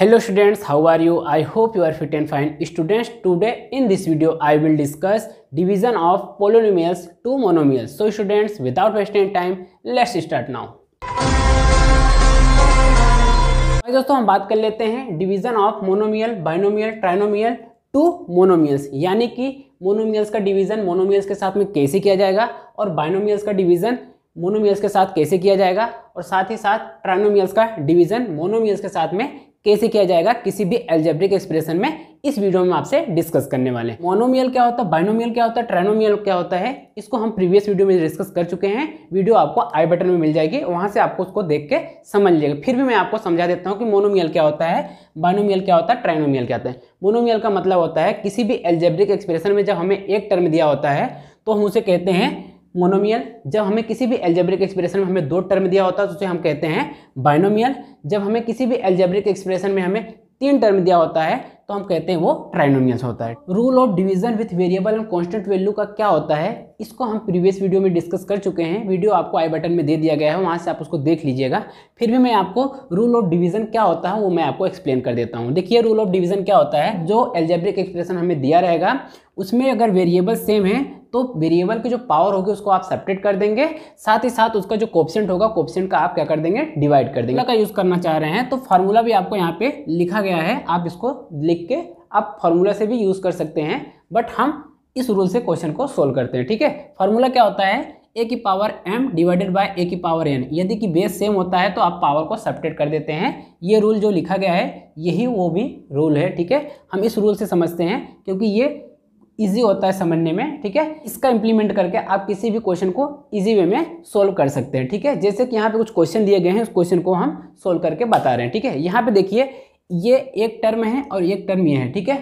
hello students how are you I hope you are fit and fine students today in this video I will discuss division of polynomials to monomials so students without wasting time let's start now दोस्तों हम बात कर लेते हैं division of monomial binomial trinomial to monomials यानी कि monomials का division monomials के साथ में कैसे किया जाएगा और बाइनोमियल्स का डिवीजन मोनोमियल्स के साथ कैसे किया जाएगा और साथ ही साथ ट्राइनोमियल्स का डिवीजन मोनोमियल्स के साथ में कैसे किया जाएगा किसी भी एल्जेब्रिक एक्सप्रेशन में इस वीडियो में आपसे डिस्कस करने वाले हैं मोनोमियल क्या होता है बाइनोमियल क्या होता है ट्राइनोमियल क्या होता है इसको हम प्रीवियस वीडियो में डिस्कस कर चुके हैं वीडियो आपको आई बटन में मिल जाएगी वहां से आपको उसको देख के समझ लीजिएगा फिर भी मैं आपको समझा देता हूँ कि मोनोमियल क्या होता है बाइनोमियल क्या होता है ट्राइनोमियल क्या होता है मोनोमियल का मतलब होता है किसी भी एल्जेब्रिक एक्सप्रेशन में जब हमें एक टर्म दिया होता है तो हम उसे कहते हैं मोनोमियल जब हमें किसी भी एल्जेब्रिक एक्सप्रेशन में हमें दो टर्म दिया होता है तो उसे हम कहते हैं बाइनोमियल जब हमें किसी भी एल्जेब्रिक एक्सप्रेशन में हमें तीन टर्म दिया होता है तो हम कहते हैं वो ट्राइनोमियल होता है rule of division with variable and constant value का क्या होता है इसको हम प्रीवियस वीडियो में डिस्कस कर चुके हैं वीडियो आपको आई बटन में दे दिया गया है वहाँ से आप उसको देख लीजिएगा फिर भी मैं आपको रूल ऑफ डिवीजन क्या होता है वो मैं आपको एक्सप्लेन कर देता हूँ देखिए रूल ऑफ डिवीजन क्या होता है जो एल्जेब्रिक एक्सप्रेशन हमें दिया रहेगा उसमें अगर वेरिएबल सेम है तो वेरिएबल की जो पावर होगी उसको आप सेपरेट कर देंगे साथ ही साथ उसका जो कोप्सेंट होगा कोप्सेंट का आप क्या कर देंगे डिवाइड कर देंगे का यूज़ करना चाह रहे हैं तो फार्मूला भी आपको यहाँ पे लिखा गया है आप इसको लिख के आप फार्मूला से भी यूज़ कर सकते हैं बट हम इस रूल से क्वेश्चन को सोल्व करते हैं ठीक है फार्मूला क्या होता है ए की power M divided by A की पावर एन यदि कि बेस सेम होता है तो आप पावर को सेपरेट कर देते हैं ये रूल जो लिखा गया है यही वो भी रूल है ठीक है हम इस रूल से समझते हैं क्योंकि ये ईजी होता है समझने में ठीक है इसका इंप्लीमेंट करके आप किसी भी क्वेश्चन को ईजी वे में सोल्व कर सकते हैं ठीक है जैसे कि यहाँ पे कुछ क्वेश्चन दिए गए हैं उस क्वेश्चन को हम सोल्व करके बता रहे हैं ठीक है यहाँ पे देखिए ये एक टर्म है और एक टर्म ये है ठीक है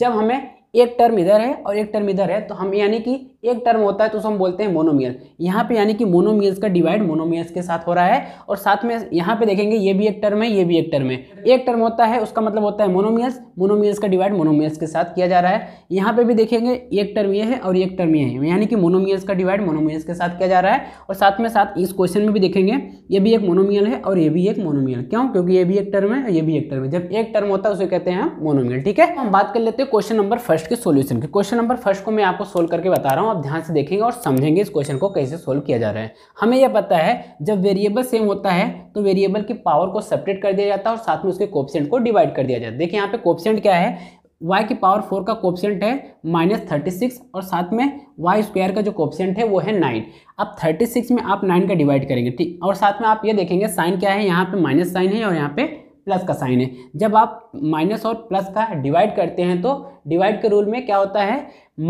जब हमें एक टर्म इधर है और एक टर्म इधर है तो हम यानी कि एक टर्म होता है तो उसको हम बोलते हैं मोनोमियल यहाँ पे यानी कि मोनोमियल्स का डिवाइड मोनोमियल्स के साथ हो रहा है और साथ में यहाँ पे देखेंगे ये भी एक टर्म है ये भी एक टर्म है एक टर्म होता है उसका मतलब होता है मोनोमियल्स मोनोमियल्स का डिवाइड मोनोमियल्स के साथ किया जा रहा है यहाँ पे भी देखेंगे एक टर्म ये है और एक टर्म ये है यानी कि मोनोमियल्स का डिवाइड मोनोमियल्स के साथ किया जा रहा है और साथ में साथ इस क्वेश्चन में भी देखेंगे ये भी एक मोनोमियल है और ये भी एक मोनोमियल क्यों क्योंकि ये भी एक टर्म है ये भी एक टर्म है जब एक टर्म होता है उसे कहते हैं मोनोमियल ठीक है हम बात कर लेते हैं क्वेश्चन नंबर फर्स्ट के सोल्यूशन के क्वेश्चन नंबर फर्स्ट को मैं आपको सोल्व करके बता रहा हूँ आप ध्यान से देखेंगे और समझेंगे इस क्वेश्चन को कैसे सोल्व किया जा रहा है हमें यह पता है जब वेरिएबल सेम होता है तो वेरिएबल की पावर को सेपरेट कर दिया जाता है और साथ में उसके कोप्सेंट को डिवाइड कर दिया जाता है देखिए यहाँ पे कोप्सेंट क्या है y की पावर फोर का कोप्सेंट है माइनस थर्टी सिक्स और साथ में वाई स्क्वायर का जो कोप्सेंट है वो है नाइन अब थर्टी सिक्स में आप नाइन का डिवाइड करेंगे ठीक और साथ में आप ये देखेंगे साइन क्या है यहाँ पे माइनस साइन है और यहाँ पे प्लस का साइन है जब आप माइनस और प्लस का डिवाइड करते हैं तो डिवाइड के रूल में क्या होता है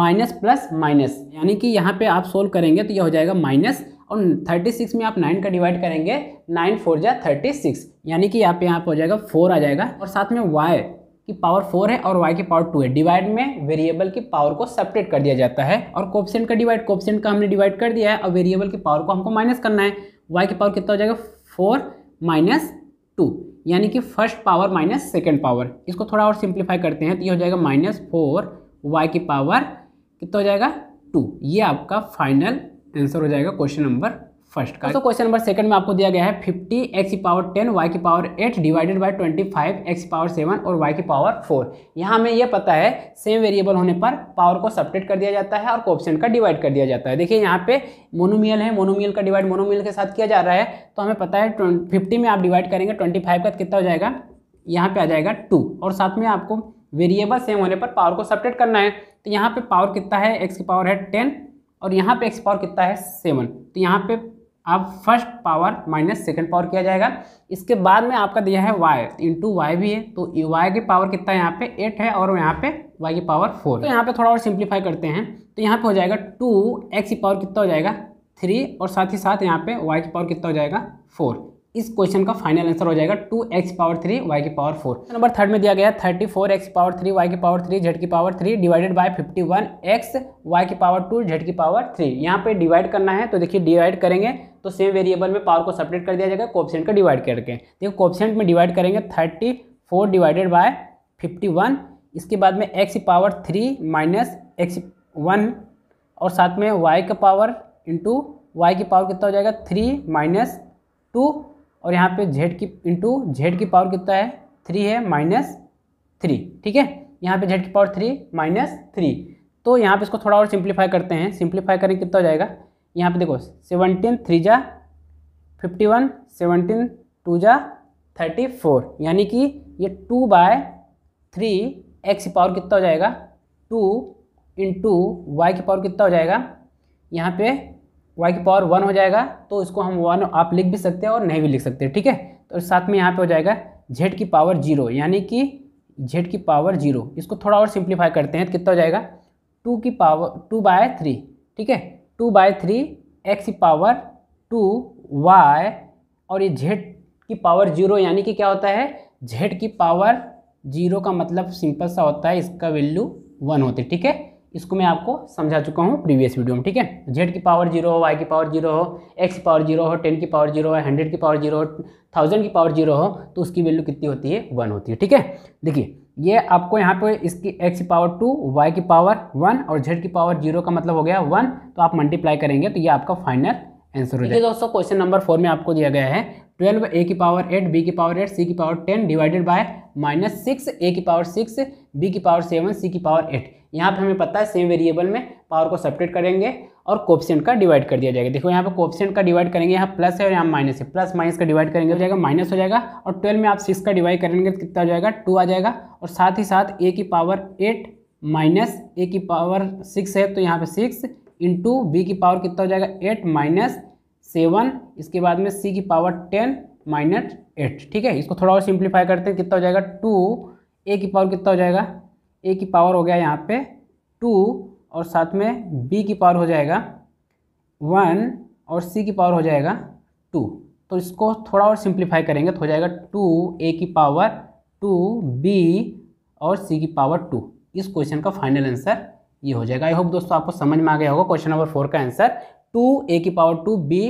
माइनस प्लस माइनस यानी कि यहाँ पे आप सोल्व करेंगे तो यह हो जाएगा माइनस और 36 में आप 9 का डिवाइड करेंगे 9 फोर जा थर्टी यानी कि यहाँ पे यहाँ पे हो जाएगा 4 आ जाएगा और साथ में y की पावर 4 है और y की पावर 2 है डिवाइड में वेरिएबल की पावर को सेपरेट कर दिया जाता है और कोप्सेंट का डिवाइड कोपसेंट का हमने डिवाइड कर दिया है और वेरिएबल की पावर को हमको माइनस करना है वाई की पावर कितना हो जाएगा फोर माइनस टू यानी कि first power minus second power इसको थोड़ा और सिंप्लीफाई करते हैं तो ये हो जाएगा माइनस फोर वाई की पावर कितना हो जाएगा टू ये आपका फाइनल आंसर हो जाएगा क्वेश्चन नंबर फर्स्ट का तो क्वेश्चन नंबर सेकंड में आपको दिया गया है फिफ्टी एक्स की पावर टेन वाई की power eight divided by twenty five X power seven और वाई की पावर फोर यहाँ हमें यह पता है सेम वेरिएबल होने पर पावर को सपरेट कर दिया जाता है और कोप्शन का डिवाइड कर दिया जाता है देखिए यहाँ पे मोनोमियल है मोनोमियल का डिवाइड मोनोमियल के साथ किया जा रहा है तो हमें पता है फिफ्टी में आप डिवाइड करेंगे ट्वेंटी फाइव का कितना हो जाएगा यहाँ पर आ जाएगा टू और साथ में आपको वेरिएबल सेम होने पर पावर को सपरेट करना है तो यहाँ पर पावर कितना है एक्स की पावर है टेन और यहाँ पे एक्स पावर कितना है सेवन तो यहाँ पे अब first power minus second power किया जाएगा इसके बाद में आपका दिया है वाई इंटू वाई भी है तो वाई की पावर कितना है यहाँ पे एट है और यहाँ पे वाई की पावर फोर तो यहाँ पे थोड़ा और सिंप्लीफाई करते हैं तो यहाँ पे हो जाएगा टू एक्स की पावर कितना हो जाएगा थ्री और साथ ही साथ यहाँ पे वाई की पावर कितना हो जाएगा फोर इस क्वेश्चन का फाइनल आंसर हो जाएगा two X power three Y की पावर फोर नंबर थर्ड में दिया गया thirty four x power three Y की पावर थ्री जेड की power three divided by fifty one X Y की पावर टू जेड की पावर थ्री यहाँ पे डिवाइड करना है तो देखिए डिवाइड करेंगे तो सेम वेरिएबल में पावर को सपरेट कर दिया जाएगा कोप्सेंट का डिवाइड करके देखो कोप्सेंट में डिवाइड करेंगे thirty four divided by fifty one इसके बाद में X power three minus X one और साथ में वाई का पावर इंटू वाई की पावर कितना हो जाएगा थ्री माइनस टू और यहाँ पे जेड की इंटू जेड की पावर कितना है थ्री है माइनस थ्री ठीक है यहाँ पे जेड की पावर थ्री माइनस थ्री तो यहाँ पे इसको थोड़ा और सिंप्लीफाई करते हैं सिंप्लीफाई करें कितना हो जाएगा यहाँ पे देखो सेवनटीन थ्री जा फिफ्टी वन सेवनटीन टू जा थर्टी फोर यानी कि ये टू बाय थ्री एक्स की पावर कितना हो जाएगा टू इंटू वाई की पावर कितना हो जाएगा यहाँ पे वाई की पावर वन हो जाएगा तो इसको हम वन आप लिख भी सकते हैं और नहीं भी लिख सकते ठीक है तो साथ में यहाँ पे हो जाएगा z की पावर जीरो यानी कि z की पावर जीरो इसको थोड़ा और सिंप्लीफाई करते हैं तो कितना हो जाएगा टू की पावर टू बाय थ्री ठीक है टू बाय थ्री एक्स की पावर टू वाई और ये झेड की पावर जीरो यानी कि क्या होता है झेड की पावर जीरो का मतलब सिंपल सा होता है इसका वैल्यू वन होती है ठीक है इसको मैं आपको समझा चुका हूँ प्रीवियस वीडियो में ठीक है जेड की पावर जीरो हो वाई की पावर जीरो हो एक्स की पावर जीरो हो टेन की पावर जीरो हो हंड्रेड की पावर जीरो हो थाउजेंड की पावर जीरो हो तो उसकी वैल्यू कितनी होती है वन होती है ठीक है देखिए ये आपको यहाँ पे इसकी एक्स की पावर टू वाई की पावर वन और जेड की पावर जीरो का मतलब हो गया वन तो आप मल्टीप्लाई करेंगे तो ये आपका फाइनल आंसर हो जाएगा दोस्तों क्वेश्चन नंबर फोर में आपको दिया गया है ट्वेल्व ए की पावर एट बी की पावर एट सी की power ten divided by minus six A की पावर सिक्स बी की पावर सेवन सी की पावर एट यहाँ पे हमें पता है सेम वेरिएबल में पावर को सेपरेट करेंगे और कोप्सेंट का डिवाइड कर दिया जाएगा देखो यहाँ पे कोप्सेंट का डिवाइड करेंगे यहाँ प्लस है और यहाँ माइनस है प्लस माइनस का डिवाइड करेंगे हो तो जाएगा माइनस हो जाएगा और ट्वेल्व में आप सिक्स का डिवाइड करेंगे तो कितना हो जाएगा टू आ जाएगा और साथ ही साथ ए की पावर एट माइनस ए की पावर सिक्स है तो यहाँ पे सिक्स इंटू बी की पावर कितना हो जाएगा एट माइनस सेवन इसके बाद में सी की पावर टेन माइनस एट ठीक है इसको थोड़ा और सिंप्लीफाई करते हैं कितना हो जाएगा टू ए की पावर कितना हो जाएगा ए की पावर हो गया यहाँ पे टू और साथ में बी की पावर हो जाएगा वन और सी की पावर हो जाएगा टू तो इसको थोड़ा और सिंप्लीफाई करेंगे तो हो जाएगा टू ए की पावर टू बी और सी की पावर टू इस क्वेश्चन का फाइनल आंसर ये हो जाएगा आई होप दोस्तों आपको समझ में आ गया होगा क्वेश्चन नंबर फोर का आंसर टू ए की power two B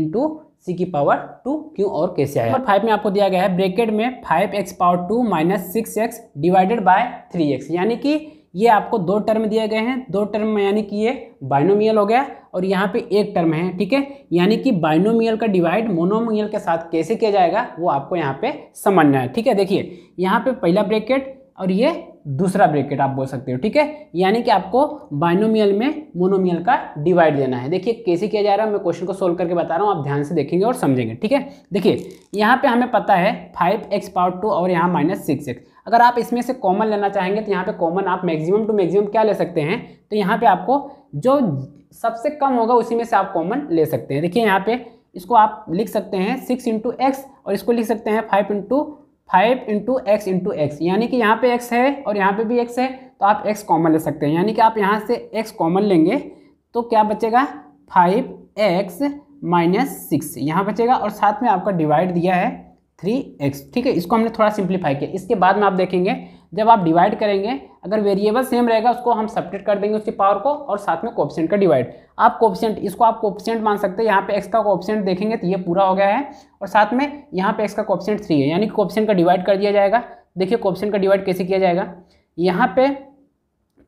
into C की पावर टू क्यों और कैसे आया नंबर फाइव में आपको दिया गया है ब्रेकेट में five X power two minus six X divided by three X यानी कि ये आपको दो टर्म दिए गए हैं दो टर्म में यानी कि ये बाइनोमियल हो गया और यहाँ पे एक टर्म है ठीक है यानी कि बाइनोमियल का डिवाइड मोनोमियल के साथ कैसे किया जाएगा वो आपको यहाँ पे समझना है ठीक है देखिए यहाँ पे पहला ब्रेकेट और ये दूसरा ब्रेकेट आप बोल सकते हो ठीक है यानी कि आपको बाइनोमियल में मोनोमियल का डिवाइड देना है देखिए कैसे किया जा रहा है मैं क्वेश्चन को सोल्व करके बता रहा हूँ आप ध्यान से देखेंगे और समझेंगे ठीक है देखिए यहाँ पे हमें पता है फाइव एक्स पावर टू और यहाँ माइनस सिक्स एक्स अगर आप इसमें से कॉमन लेना चाहेंगे तो यहाँ पे कॉमन आप मैक्सिमम टू मैक्सिमम क्या ले सकते हैं तो यहाँ पे आपको जो सबसे कम होगा उसी में से आप कॉमन ले सकते हैं देखिए यहाँ पे इसको आप लिख सकते हैं सिक्स इंटू एक्स और इसको लिख सकते हैं five into five into X into X यानी कि यहाँ पे एक्स है और यहाँ पे भी एक्स है तो आप एक्स कॉमन ले सकते हैं यानी कि आप यहाँ से एक्स कॉमन लेंगे तो क्या बचेगा फाइव एक्स माइनस सिक्स यहाँ बचेगा और साथ में आपका डिवाइड दिया है थ्री एक्स ठीक है इसको हमने थोड़ा सिंप्लीफाई किया इसके बाद में आप देखेंगे जब आप डिवाइड करेंगे अगर वेरिएबल सेम रहेगा उसको हम सपरेट कर देंगे उसकी पावर को और साथ में कोप्सेंट का डिवाइड आप कोप्सेंट इसको आप कोप्सेंट मान सकते हैं यहाँ पे एक्स का कोप्सेंट देखेंगे तो ये पूरा हो गया है और साथ में यहाँ पे एक्स का कोप्सेंट थ्री है यानी कोप्सेंट का डिवाइड कर दिया जाएगा देखिए कोप्सेंट का डिवाइड कैसे किया जाएगा यहाँ पे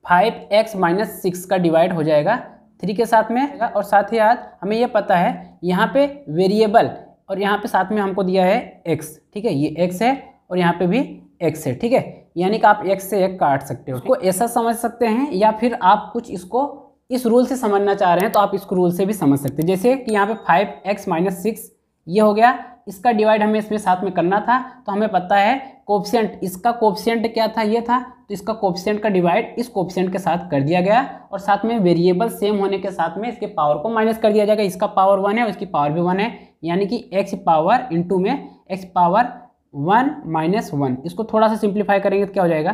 फाइव एक्स माइनस सिक्स का डिवाइड हो जाएगा थ्री के साथ में और साथ ही साथ हमें यह पता है यहाँ पे वेरिएबल और यहाँ पे साथ में हमको दिया है एक्स ठीक है ये एक्स है और यहाँ पे भी एक्स है ठीक है यानी कि आप एक से एक काट सकते हो उसको ऐसा समझ सकते हैं या फिर आप कुछ इसको इस रूल से समझना चाह रहे हैं तो आप इसको रूल से भी समझ सकते हैं जैसे कि यहाँ पे फाइव एक्स माइनस सिक्स ये हो गया इसका डिवाइड हमें इसमें साथ में करना था तो हमें पता है कोप्सेंट इसका कोप्सेंट क्या था ये था तो इसका कोप्सेंट का डिवाइड इस कोप्सेंट के साथ कर दिया गया और साथ में वेरिएबल सेम होने के साथ में इसके पावर को माइनस कर दिया जाएगा इसका पावर वन है और इसकी पावर भी वन है यानी कि एक्स पावर इंटू में X power one minus one इसको थोड़ा सा सिंप्लीफाई करेंगे तो क्या हो जाएगा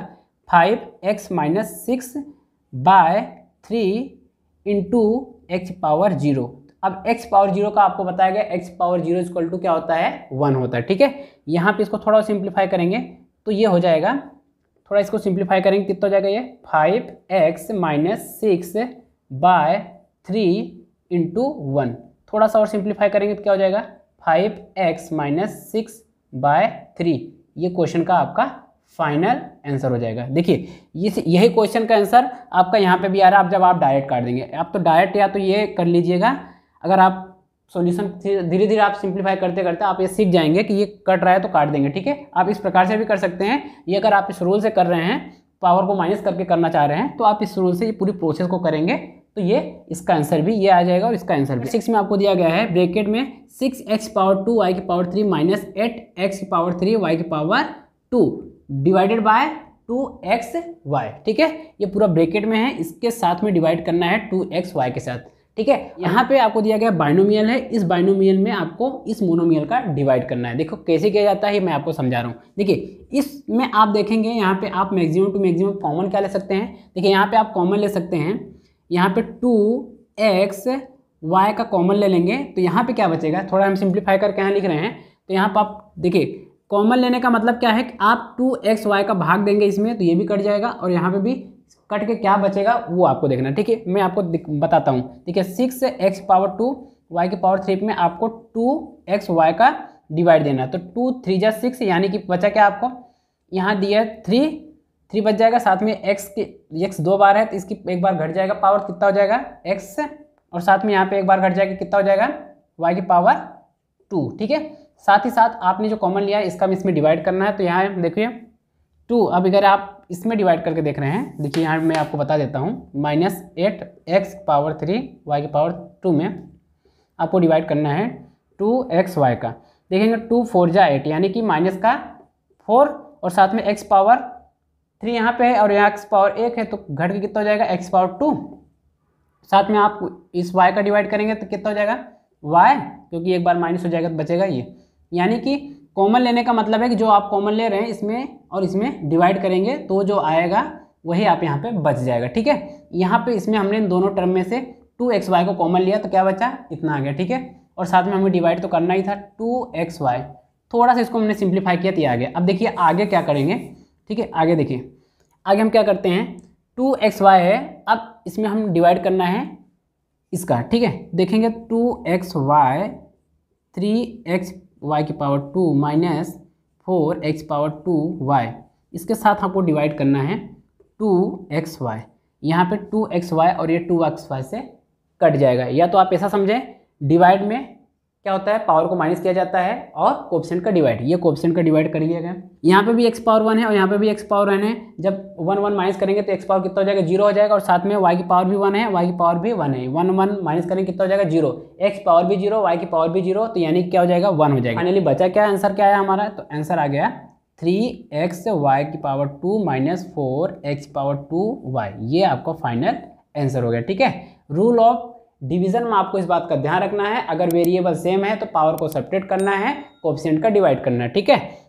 five X minus six by three into X power zero अब एक्स पावर जीरो का आपको बताया गया X power zero equal to क्या होता है वन होता है ठीक है यहाँ पे इसको थोड़ा सिंप्लीफाई करेंगे तो ये हो जाएगा थोड़ा इसको सिंप्लीफाई करेंगे कितना हो जाएगा ये five X minus six by three into one थोड़ा सा और सिंप्लीफाई करेंगे तो क्या हो जाएगा five X minus six by three ये क्वेश्चन का आपका फाइनल आंसर हो जाएगा देखिए ये यही क्वेश्चन का आंसर आपका यहाँ पे भी आ रहा है आप जब आप डायरेक्ट काट देंगे आप तो डायरेक्ट या तो ये कर लीजिएगा अगर आप सॉल्यूशन धीरे धीरे आप सिंप्लीफाई करते करते आप ये सीख जाएंगे कि ये कट रहा है तो काट देंगे ठीक है आप इस प्रकार से भी कर सकते हैं ये अगर आप इस रूल से कर रहे हैं पावर को माइनस करके करना चाह रहे हैं तो आप इस रूल से ये पूरी प्रोसेस को करेंगे तो ये इसका आंसर भी ये आ जाएगा और इसका आंसर भी सिक्स में आपको दिया गया है ब्रेकेट में six X power two Y की power three minus eight X की पावर थ्री वाई की power two divided by two X Y ठीक है ये पूरा ब्रेकेट में है इसके साथ में डिवाइड करना है टू एक्स वाई के साथ ठीक है यहाँ पे आपको दिया गया बाइनोमियल है इस बाइनोमियल में आपको इस मोनोमियल का डिवाइड करना है देखो कैसे किया जाता है मैं आपको समझा रहा हूँ देखिए इसमें आप देखेंगे यहाँ पे आप मैक्सिमम टू मैक्सिमम कॉमन क्या ले सकते हैं देखिए यहाँ पे आप कॉमन ले सकते हैं यहाँ पे टू एक्स वाई का कॉमन ले लेंगे तो यहाँ पे क्या बचेगा थोड़ा हम सिंप्लीफाई करके यहाँ लिख रहे हैं तो यहाँ पर आप देखिए कॉमन लेने का मतलब क्या है कि आप टू एक्स वाई का भाग देंगे इसमें तो ये भी कट जाएगा और यहाँ पे भी कट के क्या बचेगा वो आपको देखना ठीक है मैं आपको बताता हूँ ठीक है six X power two Y के पावर थ्री में आपको टू एक्स वाई का डिवाइड देना तो टू थ्री जा सिक्स यानी कि बचा क्या आपको यहाँ दिया है थ्री थ्री बच जाएगा साथ में एक्स के एक्स दो बार है तो इसकी एक बार घट जाएगा पावर कितना हो जाएगा एक्स और साथ में यहाँ पे एक बार घट जाएगा कितना हो जाएगा वाई की पावर टू ठीक है साथ ही साथ आपने जो कॉमन लिया है इसका भी इसमें डिवाइड करना है तो यहाँ देखिए टू अब अगर आप इसमें डिवाइड करके देख रहे हैं देखिए यहाँ मैं आपको बता देता हूँ minus eight X power three Y की पावर टू में आपको डिवाइड करना है टू एक्स वाई का देखेंगे टू फोर जा एट यानी कि माइनस का फोर और साथ में एक्स पावर थ्री यहाँ पे है और यहाँ एक्स पावर एक है तो घट के कितना हो जाएगा एक्स पावर टू साथ में आप इस वाई का डिवाइड करेंगे तो कितना हो जाएगा वाई क्योंकि एक बार माइनस हो जाएगा तो बचेगा ये यानी कि कॉमन लेने का मतलब है कि जो आप कॉमन ले रहे हैं इसमें और इसमें डिवाइड करेंगे तो जो आएगा वही आप यहाँ पे बच जाएगा ठीक है यहाँ पे इसमें हमने दोनों टर्म में से टू एक्स वाई को कॉमन लिया तो क्या बचा इतना आ गया ठीक है और साथ में हमें डिवाइड तो करना ही था टू एक्स वाई थोड़ा सा इसको हमने सिंप्लीफाई किया तो आ गया अब देखिए आगे क्या करेंगे ठीक है आगे देखिए आगे हम क्या करते हैं टू एक्स वाई है अब इसमें हम डिवाइड करना है इसका ठीक है देखेंगे two X Y three x Y की power two minus four x power two Y इसके साथ आपको डिवाइड करना है टू एक्स वाई यहाँ पर टू एक्स वाई और ये टू एक्स वाई से कट जाएगा या तो आप ऐसा समझें डिवाइड में क्या होता है पावर को माइनस किया जाता है और कोप्सेंट का डिवाइड ये कोप्सेंट का डिवाइड कर लिया गया यहाँ पे भी एक्स पावर वन है और यहाँ पे भी एक्स पावर वन है जब वन वन माइनस करेंगे तो एक्स पावर कितना हो जाएगा जीरो हो जाएगा और साथ में वाई की पावर भी वन है वाई की पावर भी वन है वन वन माइनस करेंगे कितना हो जाएगा जीरो एक्स पावर भी जीरो वाई की पावर भी जीरो तो यानी क्या हो जाएगा वन हो जाएगा फाइनली बचा क्या आंसर क्या आया हमारा तो आंसर आ गया थ्री एक्स वाई की power two minus four x power two y ये आपका फाइनल आंसर हो गया ठीक है रूल ऑफ डिवीजन में आपको इस बात का ध्यान रखना है अगर वेरिएबल सेम है तो पावर को सपरेट करना है कोपसेंट का डिवाइड करना है ठीक है